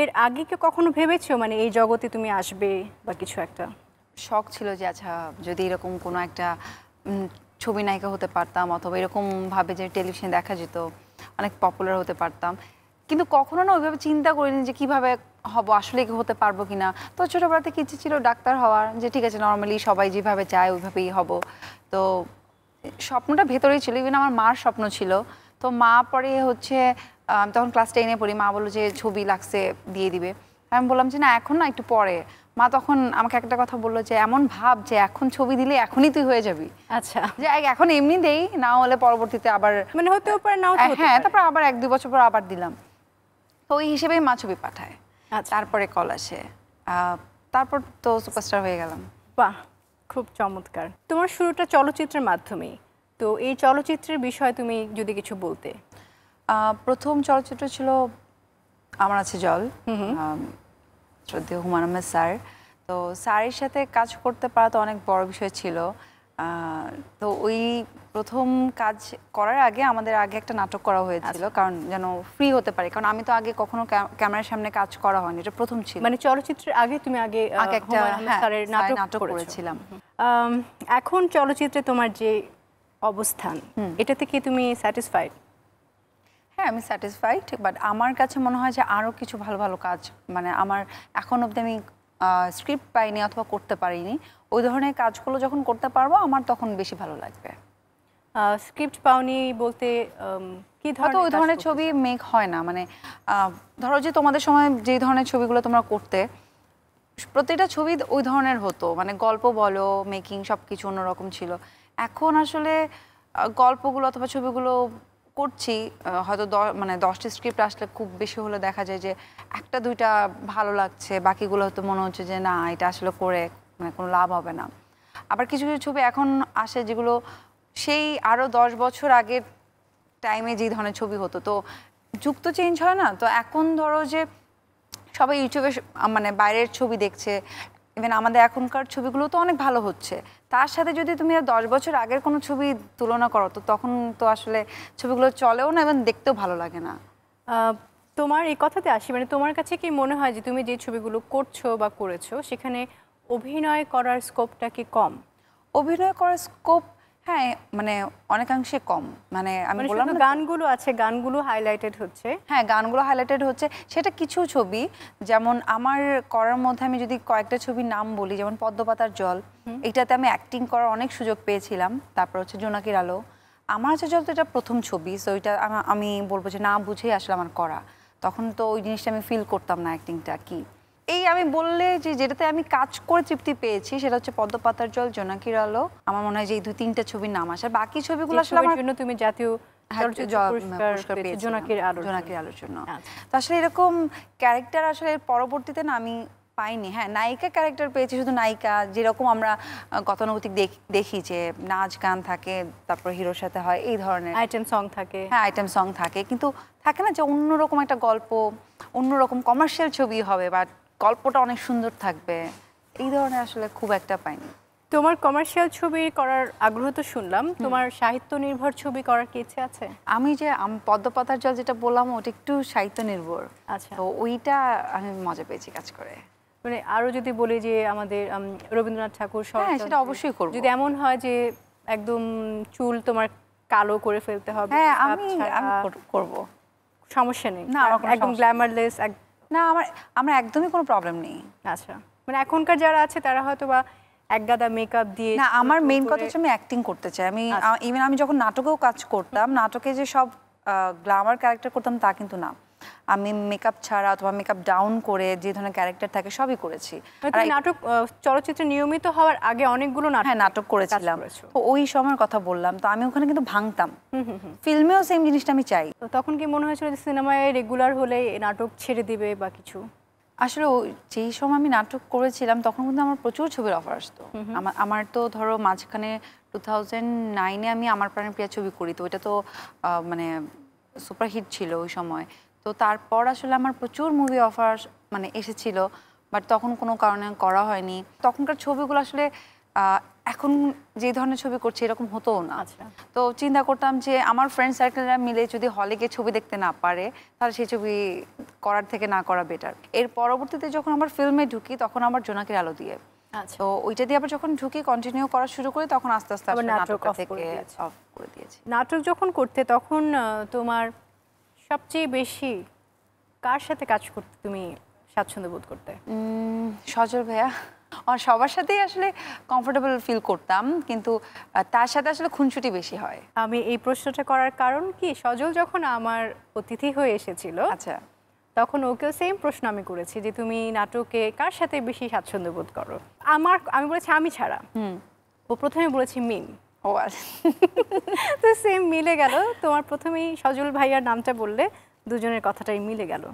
এর আগে কি কখনো ভেবেছো মানে এই জগতে তুমি আসবে বা কিছু একটা শখ ছিল যে আচ্ছা যদি এরকম কোনো একটা ছবি নায়িকা হতে পারতাম অথবা এরকমভাবে যে টেলিভিশনে দেখা যেত অনেক পপুলার হতে পারতাম কিন্তু কখনো না ওইভাবে চিন্তা করিনি যে কিভাবে হব আসলে কি হতে পারবো কি না তো ছোটোবেলাতে থেকে ইচ্ছে ছিল ডাক্তার হওয়ার যে ঠিক আছে নর্মালি সবাই যেভাবে চায় ওইভাবেই হব তো স্বপ্নটা ভেতরেই ছিল ইভেন আমার মার স্বপ্ন ছিল তো মা পরে হচ্ছে তখন ক্লাস টেনে পড়ি মা বললো যে ছবি লাগছে দিয়ে দিবে আমি বললাম যে না এখন না একটু পরে মা তখন আমাকে একটা কথা বললো যে এমন ভাব যে এখন ছবি দিলে এখনই তুই হয়ে যাবি আচ্ছা যে এখন এমনি দেই না হলে পরবর্তীতে আবার মানে হতেও পারে না হ্যাঁ তারপর আবার এক দুই বছর পর আবার দিলাম তো ওই হিসেবেই মা ছবি পাঠায় আচ্ছা। তারপরে কল আসে তারপর তো সুপারস্টার হয়ে গেলাম বাহ খুব চমৎকার তোমার শুরুটা চলচ্চিত্রের মাধ্যমে তো এই চলচ্চিত্রের বিষয়ে তুমি যদি কিছু বলতে প্রথম চলচ্চিত্র ছিল আমার আছে জল শ্রদ্ধেয় হুমান আহমেদ স্যার তো স্যারের সাথে কাজ করতে পারা তো অনেক বড় বিষয় ছিল তো ওই প্রথম কাজ করার আগে আমাদের আগে একটা নাটক করা হয়েছিল আচ্ছা। কারণ যেন ফ্রি হতে পারে কারণ আমি তো আগে কখনো ক্যামেরার সামনে কাজ করা হয়নি এটা প্রথম ছিল মানে চলচ্চিত্রের আগে তুমি আগে আগে একটা হ্যাঁ, নাটক করেছিলাম এখন চলচ্চিত্রে তোমার যে অবস্থান এটাতে কি তুমি স্যাটিসফাইড হ্যাঁ আমি স্যাটিসফাইড বাট আমার কাছে মনে হয় যে আরও কিছু ভালো ভালো কাজ মানে আমার এখন অবধি আমি স্ক্রিপ্ট পাইনি অথবা করতে পারিনি ওই ধরনের কাজগুলো যখন করতে পারবো আমার তখন বেশি ভালো লাগবে স্ক্রিপ্ট পাওনি বলতে কি ধরো ওই ধরনের ছবি মেক হয় না মানে ধরো যে তোমাদের সময় যে ধরনের ছবিগুলো তোমরা করতে প্রতিটা ছবি ওই ধরনের হতো মানে গল্প বলো মেকিং সব কিছু অন্যরকম ছিল এখন আসলে গল্পগুলো অথবা ছবিগুলো করছি হয়তো মানে দশটি স্ক্রিপ্ট আসলে খুব বেশি হলে দেখা যায় যে একটা দুইটা ভালো লাগছে বাকিগুলো হয়তো মনে হচ্ছে যে না এটা আসলে করে মানে কোনো লাভ হবে না আবার কিছু কিছু ছবি এখন আসে যেগুলো সেই আরও দশ বছর আগের টাইমে যে ধরনের ছবি হতো তো যুগ তো চেঞ্জ হয় না তো এখন ধরো যে সবাই ইউটিউবে মানে বাইরের ছবি দেখছে ইভেন আমাদের এখনকার ছবিগুলো তো অনেক ভালো হচ্ছে তার সাথে যদি তুমি দশ বছর আগের কোনো ছবি তুলনা করো তো তখন তো আসলে ছবিগুলো চলেও না এবং দেখতেও ভালো লাগে না তোমার এই কথাতে আসি মানে তোমার কাছে কি মনে হয় যে তুমি যে ছবিগুলো করছো বা করেছো সেখানে অভিনয় করার স্কোপটা কি কম অভিনয় করার স্কোপ হ্যাঁ মানে অনেকাংশে কম মানে আমি মানে বললাম গানগুলো আছে গানগুলো হাইলাইটেড হচ্ছে হ্যাঁ গানগুলো হাইলাইটেড হচ্ছে সেটা কিছু ছবি যেমন আমার করার মধ্যে আমি যদি কয়েকটা ছবির নাম বলি যেমন পদ্মপাতার জল এটাতে আমি অ্যাক্টিং করার অনেক সুযোগ পেয়েছিলাম তারপর হচ্ছে জোনাকির আলো আমার হচ্ছে যত এটা প্রথম ছবি সো এটা আমি বলবো যে না বুঝেই আসলে আমার করা তখন তো ওই জিনিসটা আমি ফিল করতাম না অ্যাক্টিংটা কী এই আমি বললে যে যেটাতে আমি কাজ করে তৃপ্তি পেয়েছি সেটা হচ্ছে পদ্মপাতার জল জোনাকির আলো আমার মনে হয় যে এই দুই তিনটা ছবির নাম আসে বাকি ছবিগুলো আসলে আমার জন্য তুমি জাতীয় হ্যাঁ, আলোর জন্য আচ্ছা। আসলে এরকম ক্যারেক্টার আসলে পরবর্তীতে না আমি পাইনি হ্যাঁ নায়িকা ক্যারেক্টার পেয়েছি শুধু নায়িকা যেরকম আমরা গতানুগতিক দেখি যে নাচ গান থাকে তারপর হিরোর সাথে হয় এই ধরনের আইটেম সং থাকে হ্যাঁ আইটেম সং থাকে কিন্তু থাকে না যে অন্যরকম একটা গল্প অন্যরকম কমার্শিয়াল ছবি হবে বা গল্পটা অনেক সুন্দর থাকবে এই ধরনের আসলে খুব একটা পাইনি তোমার কমার্শিয়াল ছবি করার আগ্রহ তো শুনলাম তোমার সাহিত্য নির্ভর ছবি করার কি ইচ্ছে আছে আমি যে পদ্মপাতার জল যেটা বললাম ওটা একটু সাহিত্য নির্ভর আচ্ছা তো ওইটা আমি মজা পেয়েছি কাজ করে মানে আরো যদি বলি যে আমাদের রবীন্দ্রনাথ ঠাকুর হ্যাঁ, সেটা অবশ্যই করবো যদি এমন হয় যে একদম চুল তোমার কালো করে ফেলতে হবে হ্যাঁ আমি করব সমস্যা নেই না একদম গ্ল্যামারলেস এক না আমার আমার একদমই কোনো প্রবলেম নেই আচ্ছা মানে এখনকার যারা আছে তারা হয়তো বা একগাদা মেকআপ দিয়ে না আমার মেইন কথা হচ্ছে আমি অ্যাক্টিং করতে চাই আমি ইভেন আচ্ছা। আমি যখন নাটকেও কাজ করতাম নাটকে যে সব গ্লামার ক্যারেক্টার করতাম তা কিন্তু না আমি মেকআপ ছাড়া অথবা মেকআপ ডাউন করে যে ধরনের ক্যারেক্টার থাকে সবই করেছি নাটক চলচ্চিত্রে নিয়মিত হওয়ার আগে অনেকগুলো হ্যাঁ নাটক করেছিলাম ওই সময়ের কথা বললাম তো আমি ওখানে কিন্তু ভাঙতাম ফিল্মেও সেম জিনিসটা আমি চাই তো তখন কি মনে হয়েছিল যে সিনেমায় রেগুলার হলে নাটক ছেড়ে দিবে বা কিছু আসলে যেই সময় আমি নাটক করেছিলাম তখন কিন্তু আমার প্রচুর ছবির অফার আসতো আমার আমার তো ধরো মাঝখানে টু থাউজেন্ড নাইনে আমি আমার প্রাণের প্রিয়া ছবি করি তো ওইটা তো মানে সুপারহিট ছিল ওই সময় তো তারপর আসলে আমার প্রচুর মুভি অফার মানে এসেছিল বাট তখন কোনো কারণে করা হয়নি তখনকার ছবিগুলো আসলে এখন যে ধরনের ছবি করছে এরকম হতো না আচ্ছা। তো চিন্তা করতাম যে আমার ফ্রেন্ড সার্কেলরা মিলে যদি হলে গিয়ে ছবি দেখতে না পারে তাহলে সেই ছবি করার থেকে না করা বেটার এর পরবর্তীতে যখন আমার ফিল্মে ঢুকি তখন আমার জোনাকের আলো দিয়ে আচ্ছা। তো ওইটা দিয়ে আবার যখন ঢুকি কন্টিনিউ করা শুরু করি তখন আস্তে আস্তে নাটক থেকে করে দিয়েছি নাটক যখন করতে তখন তোমার সবচেয়ে বেশি কার সাথে কাজ করতে তুমি স্বাচ্ছন্দ্য বোধ করতে সজল ভাইয়া সবার সাথেই আসলে কমফোর্টেবল ফিল করতাম কিন্তু তার সাথে আসলে খুনসুটি বেশি হয় আমি এই প্রশ্নটা করার কারণ কি সজল যখন আমার অতিথি হয়ে এসেছিল আচ্ছা তখন ওকেও সেম প্রশ্ন আমি করেছি যে তুমি নাটকে কার সাথে বেশি স্বাচ্ছন্দ্য বোধ করো আমার আমি বলেছি আমি ছাড়া ও প্রথমে বলেছি মিম আচ্ছা। তো সেম মিলে গেল তোমার প্রথমেই সজল ভাইয়ার নামটা বললে দুজনের কথাটাই মিলে গেল